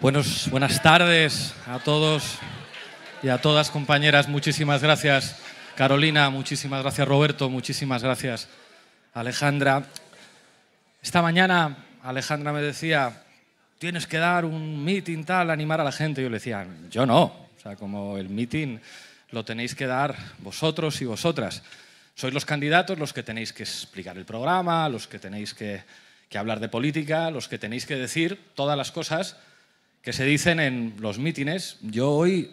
buenas tardes a todos y a todas, compañeras. Muchísimas gracias, Carolina. Muchísimas gracias, Roberto. Muchísimas gracias, Alejandra. Esta mañana Alejandra me decía, tienes que dar un meeting tal, animar a la gente. Yo le decía, yo no. O sea, como el meeting lo tenéis que dar vosotros y vosotras. Sois los candidatos los que tenéis que explicar el programa, los que tenéis que hablar de política, los que tenéis que decir todas las cosas que se dicen en los mítines. Yo hoy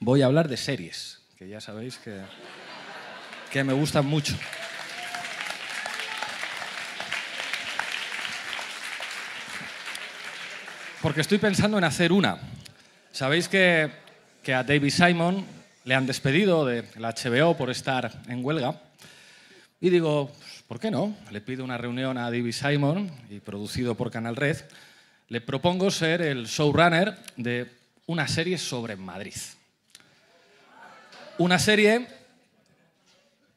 voy a hablar de series, que ya sabéis que, me gustan mucho. Porque estoy pensando en hacer una. Sabéis que, a David Simon le han despedido de la HBO por estar en huelga. Y digo, pues, ¿por qué no? Le pido una reunión a David Simon y producido por Canal Red le propongo ser el showrunner de una serie sobre Madrid. Una serie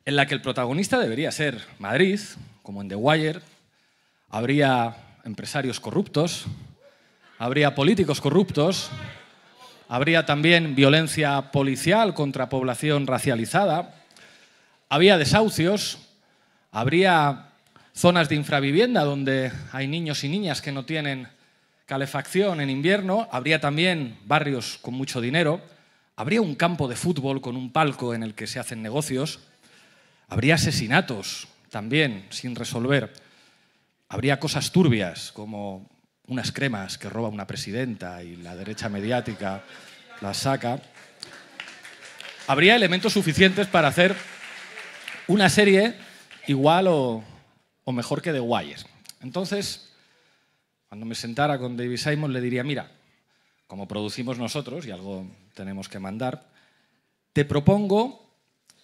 en la que el protagonista debería ser Madrid, como en The Wire. Habría empresarios corruptos, habría políticos corruptos, habría también violencia policial contra población racializada, había desahucios, habría zonas de infravivienda donde hay niños y niñas que no tienen calefacción en invierno, habría también barrios con mucho dinero, habría un campo de fútbol con un palco en el que se hacen negocios, habría asesinatos también sin resolver, habría cosas turbias como unas cremas que roba una presidenta y la derecha mediática las saca. Habría elementos suficientes para hacer una serie igual o, mejor que de Wire. Entonces, cuando me sentara con David Simon le diría, mira, como producimos nosotros y algo tenemos que mandar, te propongo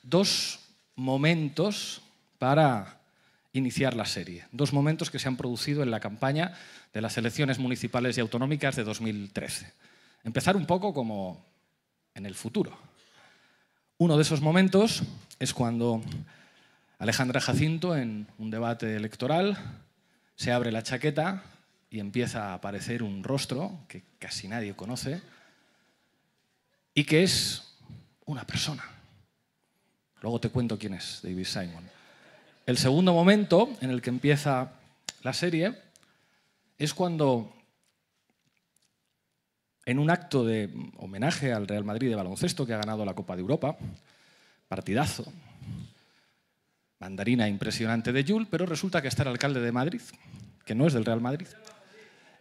dos momentos para iniciar la serie. Dos momentos que se han producido en la campaña de las elecciones municipales y autonómicas de 2013. Empezar un poco como en el futuro. Uno de esos momentos es cuando Alejandra Jacinto, en un debate electoral, se abre la chaqueta y empieza a aparecer un rostro que casi nadie conoce y que es una persona. Luego te cuento quién es David Simon. El segundo momento en el que empieza la serie es cuando, en un acto de homenaje al Real Madrid de baloncesto que ha ganado la Copa de Europa, partidazo, mandarina impresionante de Jul, pero resulta que está el alcalde de Madrid, que no es del Real Madrid,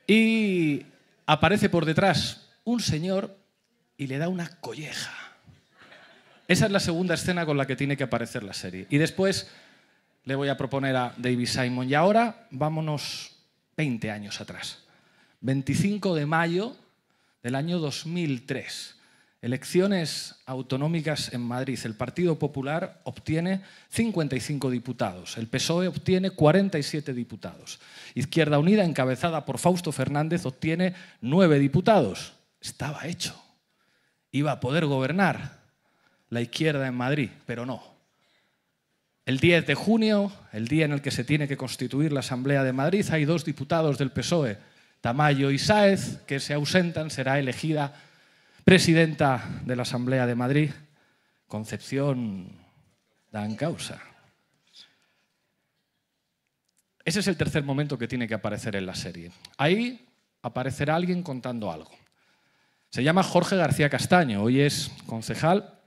y aparece por detrás un señor y le da una colleja. Esa es la segunda escena con la que tiene que aparecer la serie. Y después le voy a proponer a David Simon. Y ahora vámonos 20 años atrás. 25 de mayo del año 2003. Elecciones autonómicas en Madrid. El Partido Popular obtiene 55 diputados, el PSOE obtiene 47 diputados. Izquierda Unida, encabezada por Fausto Fernández, obtiene 9 diputados. Estaba hecho. Iba a poder gobernar la izquierda en Madrid, pero no. El 10 de junio, el día en el que se tiene que constituir la Asamblea de Madrid, hay dos diputados del PSOE, Tamayo y Sáez, que se ausentan, será elegida presidenta de la Asamblea de Madrid, Concepción Dan Causa. Ese es el tercer momento que tiene que aparecer en la serie. Ahí aparecerá alguien contando algo. Se llama Jorge García Castaño, hoy es concejal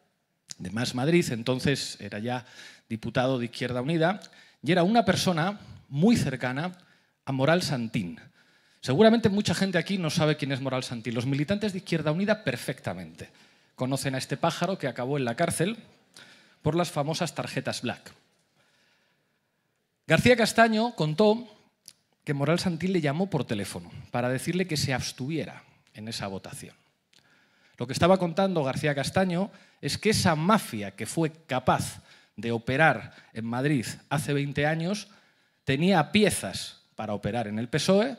de Más Madrid, entonces era ya diputado de Izquierda Unida, y era una persona muy cercana a Moral Santín. Seguramente mucha gente aquí no sabe quién es Moral Santí. Los militantes de Izquierda Unida perfectamente conocen a este pájaro que acabó en la cárcel por las famosas tarjetas black. García Castaño contó que Moral Santí le llamó por teléfono para decirle que se abstuviera en esa votación. Lo que estaba contando García Castaño es que esa mafia que fue capaz de operar en Madrid hace 20 años tenía piezas para operar en el PSOE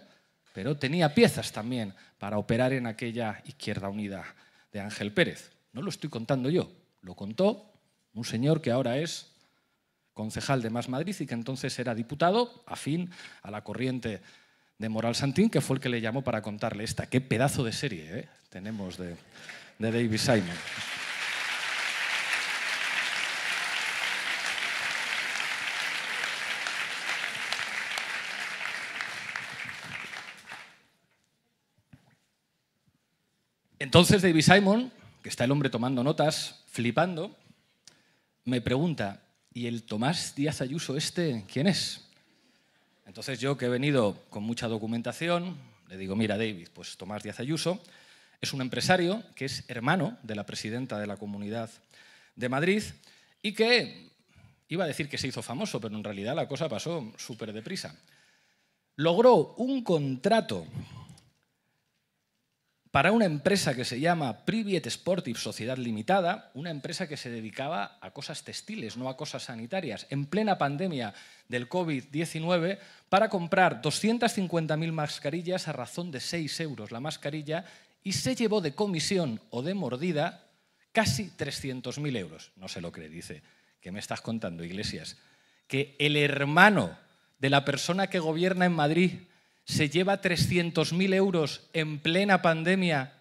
pero tenía piezas también para operar en aquella Izquierda Unida de Ángel Pérez. No lo estoy contando yo, lo contó un señor que ahora es concejal de Más Madrid y que entonces era diputado, afín a la corriente de Moral Santín, que fue el que le llamó para contarle esta. Qué pedazo de serie ¿eh? tenemos de David Simon. Entonces David Simon, que está el hombre tomando notas, flipando, me pregunta, ¿y el Tomás Díaz Ayuso este quién es? Entonces yo, que he venido con mucha documentación, le digo, mira David, pues Tomás Díaz Ayuso es un empresario que es hermano de la presidenta de la Comunidad de Madrid y que iba a decir que se hizo famoso, pero en realidad la cosa pasó súper deprisa. Logró un contrato para una empresa que se llama Priviet Sportive Sociedad Limitada, una empresa que se dedicaba a cosas textiles, no a cosas sanitarias, en plena pandemia del COVID-19, para comprar 250.000 mascarillas a razón de 6 euros la mascarilla y se llevó de comisión o de mordida casi 300.000 euros. No se lo cree, dice. ¿Qué me estás contando, Iglesias? Que el hermano de la persona que gobierna en Madrid se lleva 300.000 euros en plena pandemia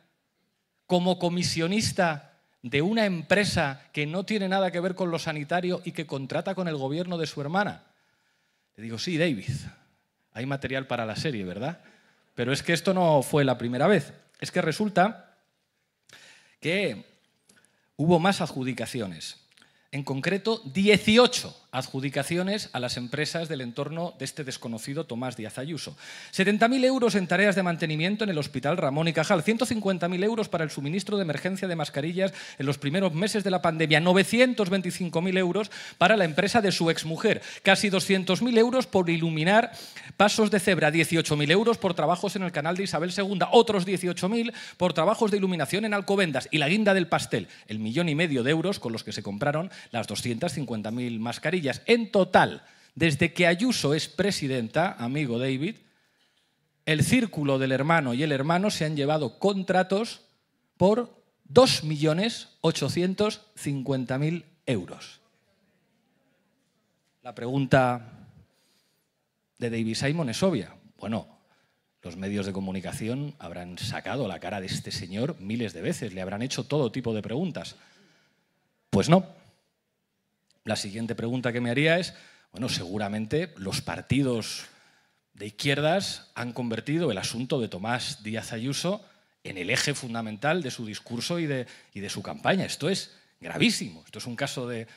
como comisionista de una empresa que no tiene nada que ver con lo sanitario y que contrata con el gobierno de su hermana. Le digo, sí, David, hay material para la serie, ¿verdad? Pero es que esto no fue la primera vez. Es que resulta que hubo más adjudicaciones. En concreto, 18 adjudicaciones a las empresas del entorno de este desconocido Tomás Díaz Ayuso. 70.000 euros en tareas de mantenimiento en el Hospital Ramón y Cajal, 150.000 euros para el suministro de emergencia de mascarillas en los primeros meses de la pandemia, 925.000 euros para la empresa de su exmujer, casi 200.000 euros por iluminar pasos de cebra, 18.000 euros por trabajos en el canal de Isabel II, otros 18.000 por trabajos de iluminación en Alcobendas y la guinda del pastel, el millón y medio de euros con los que se compraron las 250.000 mascarillas en total, desde que Ayuso es presidenta, amigo David, el círculo del hermano y el hermano se han llevado contratos por 2.850.000 euros. La pregunta de David Simon es obvia. Bueno, los medios de comunicación habrán sacado la cara de este señor miles de veces, le habrán hecho todo tipo de preguntas. Pues no. La siguiente pregunta que me haría es, bueno, seguramente los partidos de izquierdas han convertido el asunto de Tomás Díaz Ayuso en el eje fundamental de su discurso y de, y de su campaña. Esto es gravísimo. Esto es un caso de,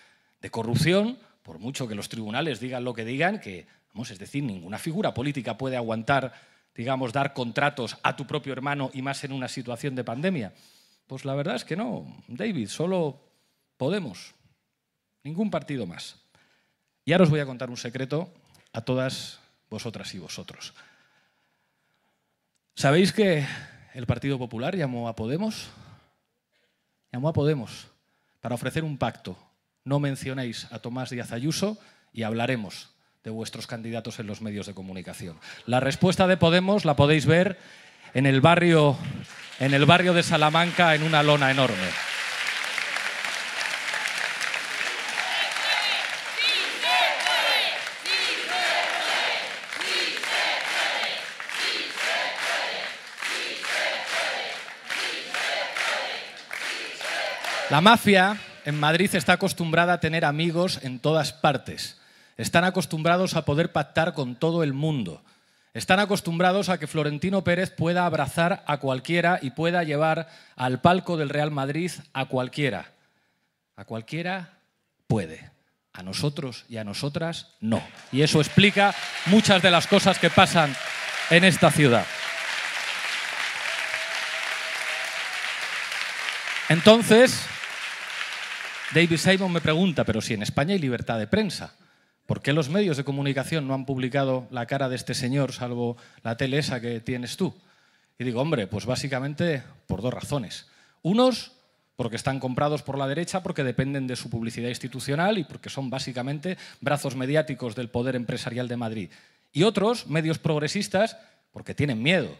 de, corrupción, por mucho que los tribunales digan lo que digan, que, vamos, es decir, ninguna figura política puede aguantar, digamos, dar contratos a tu propio hermano y más en una situación de pandemia. Pues la verdad es que no, David, solo podemos ningún partido más. Y ahora os voy a contar un secreto a todas vosotras y vosotros. ¿Sabéis que el Partido Popular llamó a Podemos? Llamó a Podemos para ofrecer un pacto. No mencionéis a Tomás Díaz Ayuso y hablaremos de vuestros candidatos en los medios de comunicación. La respuesta de Podemos la podéis ver en el barrio, en el barrio de Salamanca en una lona enorme. La mafia en Madrid está acostumbrada a tener amigos en todas partes. Están acostumbrados a poder pactar con todo el mundo. Están acostumbrados a que Florentino Pérez pueda abrazar a cualquiera y pueda llevar al palco del Real Madrid a cualquiera. A cualquiera puede. A nosotros y a nosotras no. Y eso explica muchas de las cosas que pasan en esta ciudad. Entonces, David Simon me pregunta, pero si en España hay libertad de prensa, ¿por qué los medios de comunicación no han publicado la cara de este señor, salvo la tele esa que tienes tú? Y digo, hombre, pues básicamente por dos razones. Unos, porque están comprados por la derecha, porque dependen de su publicidad institucional y porque son básicamente brazos mediáticos del poder empresarial de Madrid. Y otros, medios progresistas, porque tienen miedo,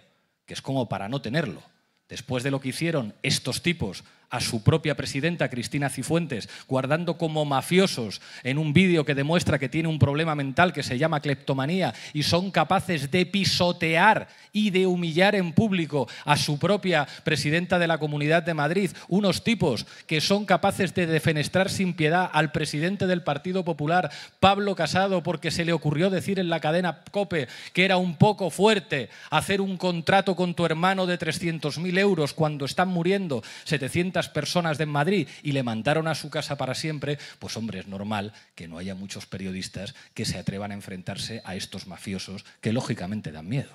que es como para no tenerlo. Después de lo que hicieron estos tipos a su propia presidenta, Cristina Cifuentes, guardando como mafiosos en un vídeo que demuestra que tiene un problema mental que se llama cleptomanía y son capaces de pisotear y de humillar en público a su propia presidenta de la Comunidad de Madrid, unos tipos que son capaces de defenestrar sin piedad al presidente del Partido Popular, Pablo Casado, porque se le ocurrió decir en la cadena COPE que era un poco fuerte hacer un contrato con tu hermano de 300.000 euros cuando están muriendo 700 personas de Madrid y le mandaron a su casa para siempre, pues hombre, es normal que no haya muchos periodistas que se atrevan a enfrentarse a estos mafiosos que lógicamente dan miedo.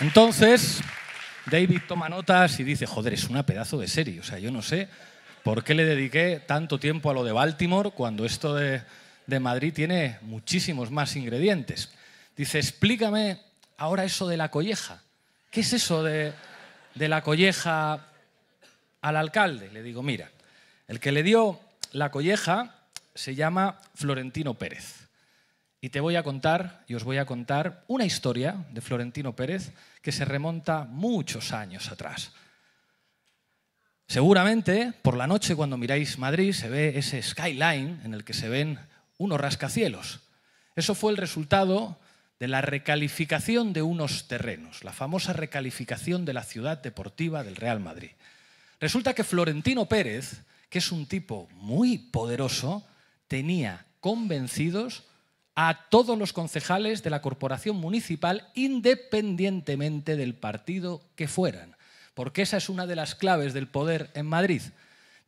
Entonces, David toma notas y dice, joder, es una pedazo de serie. O sea, yo no sé por qué le dediqué tanto tiempo a lo de Baltimore cuando esto de de Madrid tiene muchísimos más ingredientes. Dice, explícame ahora eso de la colleja. ¿Qué es eso de, la colleja al alcalde? Le digo, mira, el que le dio la colleja se llama Florentino Pérez. Y te voy a contar, y os voy a contar, una historia de Florentino Pérez que se remonta muchos años atrás. Seguramente por la noche cuando miráis Madrid se ve ese skyline en el que se ven unos rascacielos. Eso fue el resultado de la recalificación de unos terrenos, la famosa recalificación de la ciudad deportiva del Real Madrid. Resulta que Florentino Pérez, que es un tipo muy poderoso, tenía convencidos a todos los concejales de la corporación municipal independientemente del partido que fueran, porque esa es una de las claves del poder en Madrid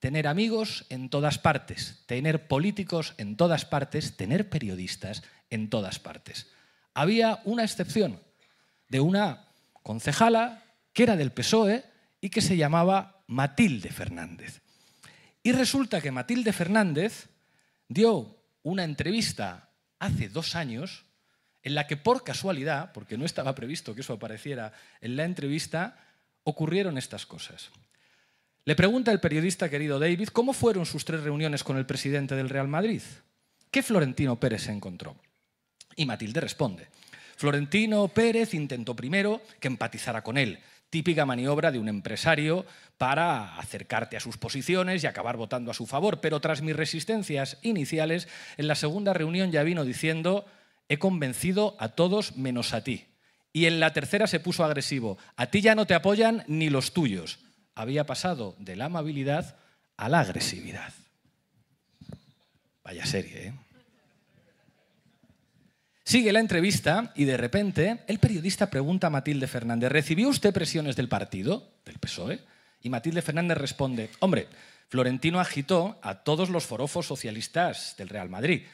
tener amigos en todas partes, tener políticos en todas partes, tener periodistas en todas partes. Había una excepción de una concejala que era del PSOE y que se llamaba Matilde Fernández. Y resulta que Matilde Fernández dio una entrevista hace dos años en la que por casualidad, porque no estaba previsto que eso apareciera en la entrevista, ocurrieron estas cosas. Le pregunta el periodista querido David cómo fueron sus tres reuniones con el presidente del Real Madrid. ¿Qué Florentino Pérez se encontró? Y Matilde responde, Florentino Pérez intentó primero que empatizara con él, típica maniobra de un empresario para acercarte a sus posiciones y acabar votando a su favor, pero tras mis resistencias iniciales, en la segunda reunión ya vino diciendo, he convencido a todos menos a ti. Y en la tercera se puso agresivo, a ti ya no te apoyan ni los tuyos había pasado de la amabilidad a la agresividad. Vaya serie, ¿eh? Sigue la entrevista y de repente el periodista pregunta a Matilde Fernández, ¿recibió usted presiones del partido, del PSOE? Y Matilde Fernández responde, hombre, Florentino agitó a todos los forofos socialistas del Real Madrid,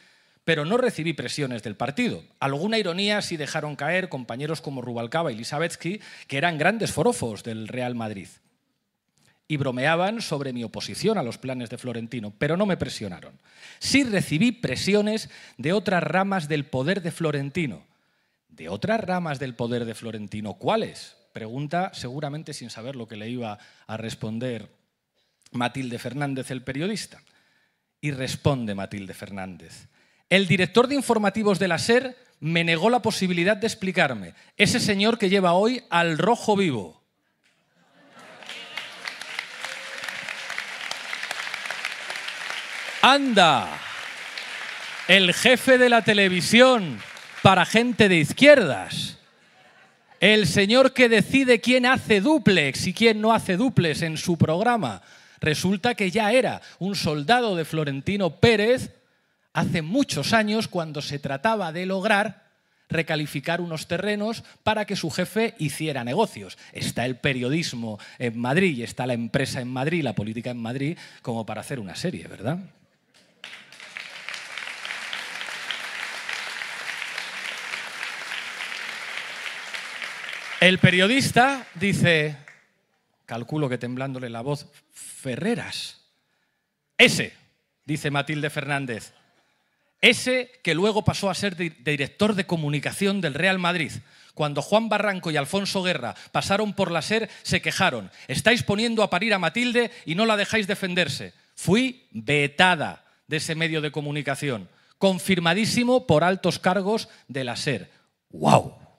pero no recibí presiones del partido. Alguna ironía si dejaron caer compañeros como Rubalcaba y Lisabetsky, que eran grandes forofos del Real Madrid y bromeaban sobre mi oposición a los planes de Florentino, pero no me presionaron. Sí recibí presiones de otras ramas del poder de Florentino. ¿De otras ramas del poder de Florentino? ¿Cuáles? Pregunta seguramente sin saber lo que le iba a responder Matilde Fernández, el periodista. Y responde Matilde Fernández. El director de informativos de la SER me negó la posibilidad de explicarme. Ese señor que lleva hoy al rojo vivo Anda, el jefe de la televisión para gente de izquierdas. El señor que decide quién hace duplex y quién no hace duplex en su programa. Resulta que ya era un soldado de Florentino Pérez hace muchos años cuando se trataba de lograr recalificar unos terrenos para que su jefe hiciera negocios. Está el periodismo en Madrid y está la empresa en Madrid, la política en Madrid, como para hacer una serie, ¿verdad? El periodista dice, calculo que temblándole la voz, Ferreras. Ese, dice Matilde Fernández. Ese que luego pasó a ser director de comunicación del Real Madrid. Cuando Juan Barranco y Alfonso Guerra pasaron por la SER, se quejaron. Estáis poniendo a parir a Matilde y no la dejáis defenderse. Fui vetada de ese medio de comunicación, confirmadísimo por altos cargos de la SER. ¡Wow!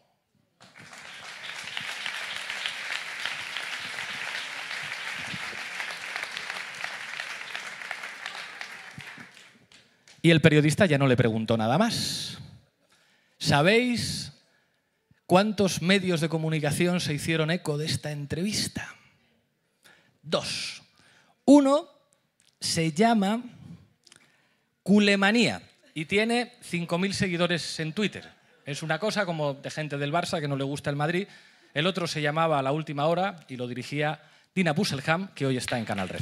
Y el periodista ya no le preguntó nada más. ¿Sabéis cuántos medios de comunicación se hicieron eco de esta entrevista? Dos. Uno se llama Culemanía y tiene 5.000 seguidores en Twitter. Es una cosa como de gente del Barça que no le gusta el Madrid. El otro se llamaba La Última Hora y lo dirigía Dina Busselham, que hoy está en Canal Red.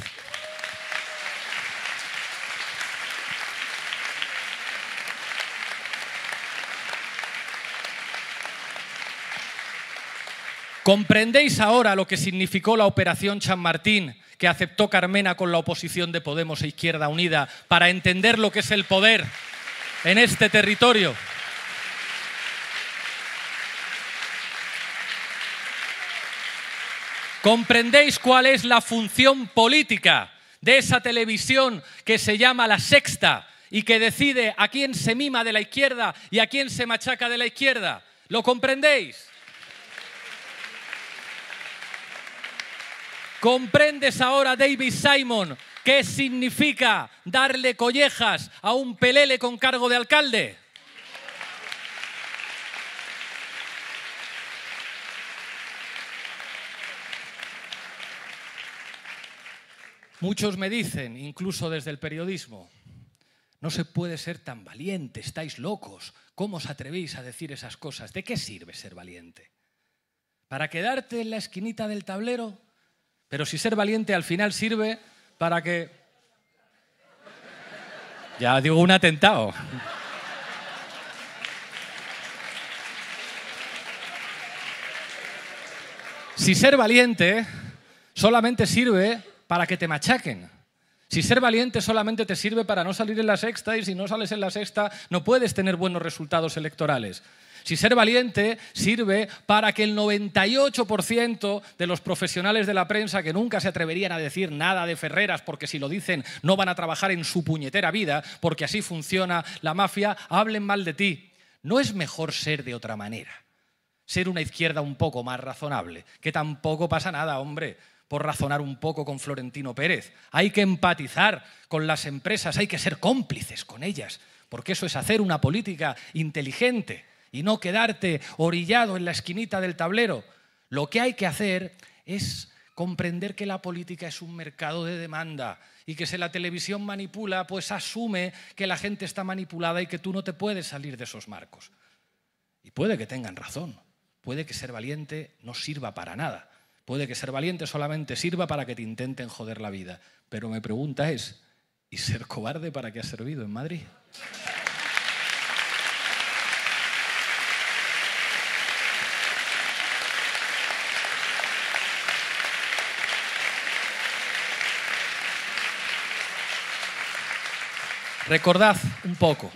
¿Comprendéis ahora lo que significó la operación Chamartín que aceptó Carmena con la oposición de Podemos e Izquierda Unida para entender lo que es el poder en este territorio? ¿Comprendéis cuál es la función política de esa televisión que se llama La Sexta y que decide a quién se mima de la izquierda y a quién se machaca de la izquierda? ¿Lo comprendéis? ¿Comprendes ahora, David Simon, qué significa darle collejas a un pelele con cargo de alcalde? Muchos me dicen, incluso desde el periodismo, no se puede ser tan valiente, estáis locos, ¿cómo os atrevéis a decir esas cosas? ¿De qué sirve ser valiente? ¿Para quedarte en la esquinita del tablero? Pero si ser valiente al final sirve para que... Ya digo un atentado. Si ser valiente solamente sirve para que te machaquen. Si ser valiente solamente te sirve para no salir en la sexta y si no sales en la sexta no puedes tener buenos resultados electorales. Si ser valiente sirve para que el 98% de los profesionales de la prensa que nunca se atreverían a decir nada de Ferreras porque si lo dicen no van a trabajar en su puñetera vida, porque así funciona la mafia, hablen mal de ti. ¿No es mejor ser de otra manera? Ser una izquierda un poco más razonable, que tampoco pasa nada, hombre por razonar un poco con Florentino Pérez. Hay que empatizar con las empresas, hay que ser cómplices con ellas, porque eso es hacer una política inteligente y no quedarte orillado en la esquinita del tablero. Lo que hay que hacer es comprender que la política es un mercado de demanda y que si la televisión manipula, pues asume que la gente está manipulada y que tú no te puedes salir de esos marcos. Y puede que tengan razón, puede que ser valiente no sirva para nada, puede que ser valiente solamente sirva para que te intenten joder la vida. Pero mi pregunta es, ¿y ser cobarde para qué ha servido en Madrid? Recordad un poco.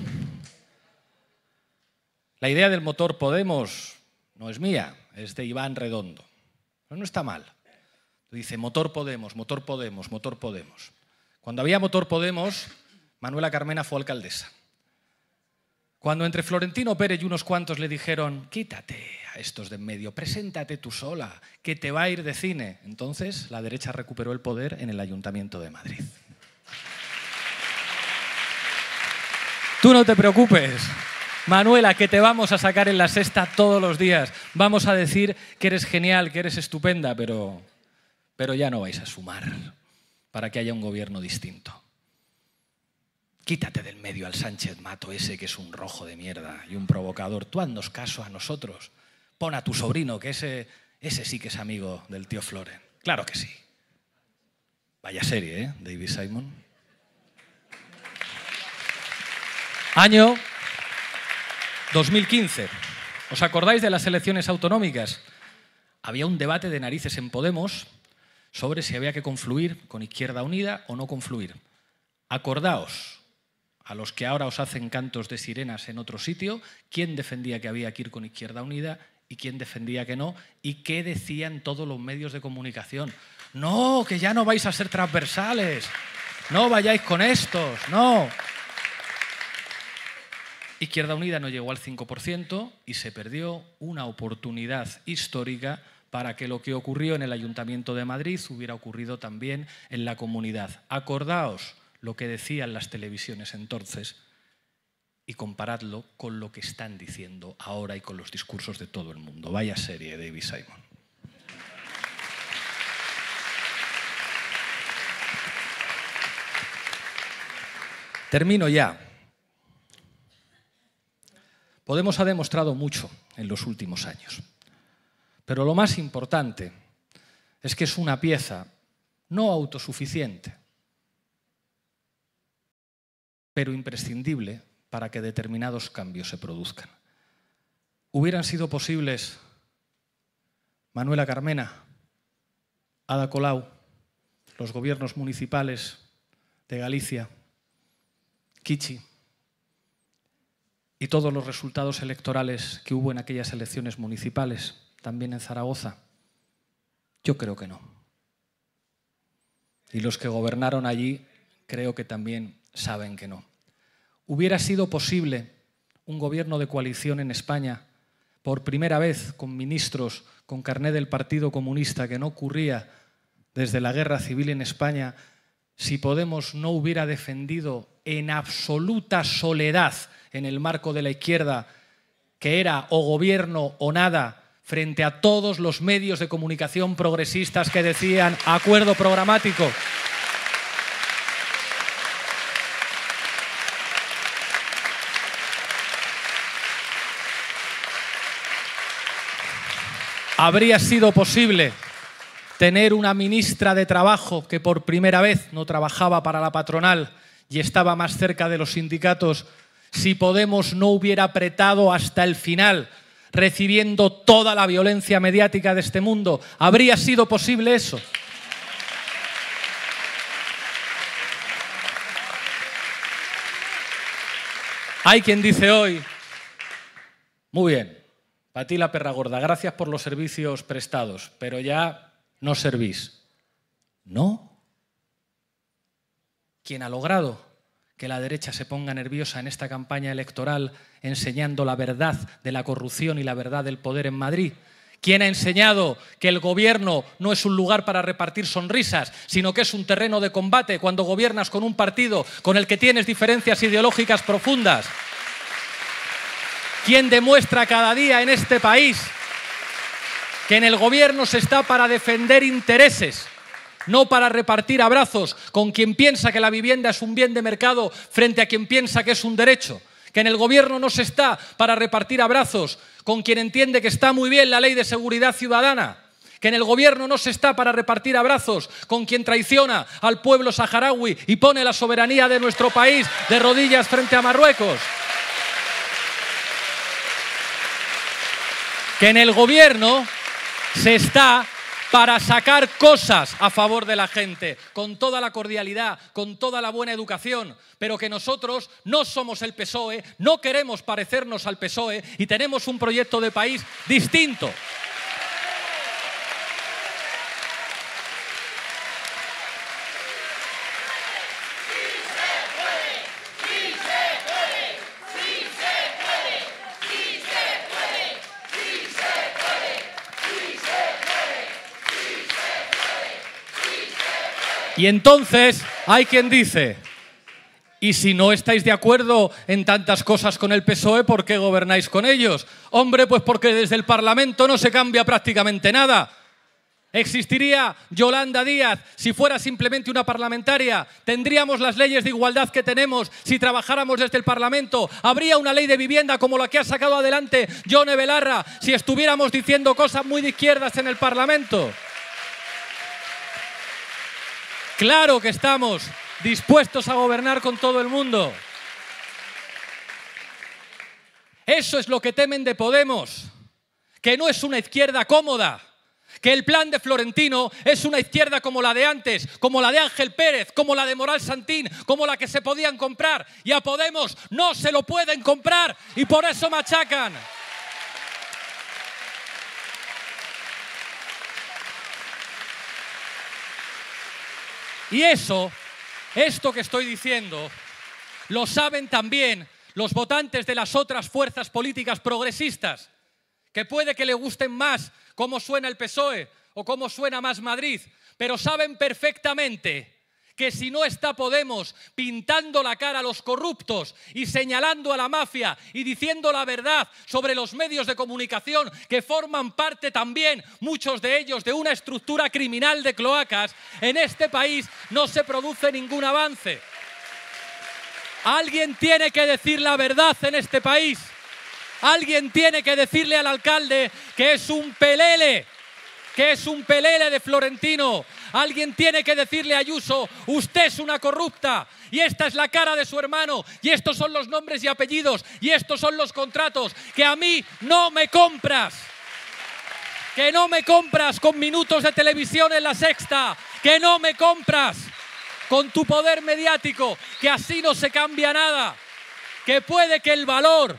La idea del motor Podemos no es mía, es de Iván Redondo. Pero no está mal. Dice motor Podemos, motor Podemos, motor Podemos. Cuando había motor Podemos, Manuela Carmena fue alcaldesa. Cuando entre Florentino Pérez y unos cuantos le dijeron, quítate a estos de en medio, preséntate tú sola, que te va a ir de cine, entonces la derecha recuperó el poder en el Ayuntamiento de Madrid. Tú no te preocupes. Manuela, que te vamos a sacar en la cesta todos los días. Vamos a decir que eres genial, que eres estupenda, pero, pero ya no vais a sumar para que haya un gobierno distinto. Quítate del medio al Sánchez Mato ese que es un rojo de mierda y un provocador. Tú andas caso a nosotros. Pon a tu sobrino, que ese, ese sí que es amigo del tío Floren. Claro que sí. Vaya serie, ¿eh? David Simon. Año 2015. ¿Os acordáis de las elecciones autonómicas? Había un debate de narices en Podemos sobre si había que confluir con Izquierda Unida o no confluir. Acordaos, a los que ahora os hacen cantos de sirenas en otro sitio, quién defendía que había que ir con Izquierda Unida y quién defendía que no, y qué decían todos los medios de comunicación. No, que ya no vais a ser transversales, no vayáis con estos, no, Izquierda Unida no llegó al 5% y se perdió una oportunidad histórica para que lo que ocurrió en el Ayuntamiento de Madrid hubiera ocurrido también en la comunidad. Acordaos lo que decían las televisiones entonces y comparadlo con lo que están diciendo ahora y con los discursos de todo el mundo. Vaya serie, David Simon. Termino ya. Podemos ha demostrado mucho en los últimos años. Pero lo más importante es que es una pieza no autosuficiente, pero imprescindible para que determinados cambios se produzcan. ¿Hubieran sido posibles Manuela Carmena, Ada Colau, los gobiernos municipales de Galicia, Kichi, y todos los resultados electorales que hubo en aquellas elecciones municipales, también en Zaragoza? Yo creo que no. Y los que gobernaron allí creo que también saben que no. ¿Hubiera sido posible un gobierno de coalición en España por primera vez con ministros con carné del Partido Comunista que no ocurría desde la guerra civil en España si Podemos no hubiera defendido en absoluta soledad en el marco de la izquierda que era o gobierno o nada frente a todos los medios de comunicación progresistas que decían acuerdo programático. Habría sido posible tener una ministra de trabajo que por primera vez no trabajaba para la patronal y estaba más cerca de los sindicatos, si Podemos no hubiera apretado hasta el final, recibiendo toda la violencia mediática de este mundo, ¿habría sido posible eso? Hay quien dice hoy, muy bien, Patila Perragorda, perra gorda, gracias por los servicios prestados, pero ya no servís. No. ¿Quién ha logrado que la derecha se ponga nerviosa en esta campaña electoral enseñando la verdad de la corrupción y la verdad del poder en Madrid? ¿Quién ha enseñado que el gobierno no es un lugar para repartir sonrisas, sino que es un terreno de combate cuando gobiernas con un partido con el que tienes diferencias ideológicas profundas? ¿Quién demuestra cada día en este país que en el gobierno se está para defender intereses, no para repartir abrazos con quien piensa que la vivienda es un bien de mercado frente a quien piensa que es un derecho, que en el gobierno no se está para repartir abrazos con quien entiende que está muy bien la ley de seguridad ciudadana que en el gobierno no se está para repartir abrazos con quien traiciona al pueblo saharaui y pone la soberanía de nuestro país de rodillas frente a Marruecos. Que en el gobierno se está para sacar cosas a favor de la gente, con toda la cordialidad, con toda la buena educación, pero que nosotros no somos el PSOE, no queremos parecernos al PSOE y tenemos un proyecto de país distinto. Y entonces hay quien dice, y si no estáis de acuerdo en tantas cosas con el PSOE, ¿por qué gobernáis con ellos? Hombre, pues porque desde el Parlamento no se cambia prácticamente nada. ¿Existiría Yolanda Díaz si fuera simplemente una parlamentaria? ¿Tendríamos las leyes de igualdad que tenemos si trabajáramos desde el Parlamento? ¿Habría una ley de vivienda como la que ha sacado adelante John Belarra si estuviéramos diciendo cosas muy de izquierdas en el Parlamento? Claro que estamos dispuestos a gobernar con todo el mundo. Eso es lo que temen de Podemos, que no es una izquierda cómoda, que el plan de Florentino es una izquierda como la de antes, como la de Ángel Pérez, como la de Moral Santín, como la que se podían comprar. Y a Podemos no se lo pueden comprar y por eso machacan. Y eso, esto que estoy diciendo, lo saben también los votantes de las otras fuerzas políticas progresistas, que puede que le gusten más cómo suena el PSOE o cómo suena más Madrid, pero saben perfectamente que si no está Podemos pintando la cara a los corruptos y señalando a la mafia y diciendo la verdad sobre los medios de comunicación que forman parte también, muchos de ellos, de una estructura criminal de cloacas, en este país no se produce ningún avance. Alguien tiene que decir la verdad en este país. Alguien tiene que decirle al alcalde que es un pelele, que es un pelele de Florentino, Alguien tiene que decirle a Ayuso, usted es una corrupta y esta es la cara de su hermano y estos son los nombres y apellidos y estos son los contratos que a mí no me compras. Que no me compras con minutos de televisión en la sexta. Que no me compras con tu poder mediático. Que así no se cambia nada. Que puede que el valor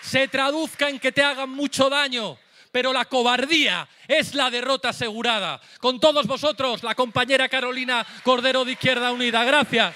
se traduzca en que te hagan mucho daño pero la cobardía es la derrota asegurada. Con todos vosotros, la compañera Carolina Cordero de Izquierda Unida. Gracias.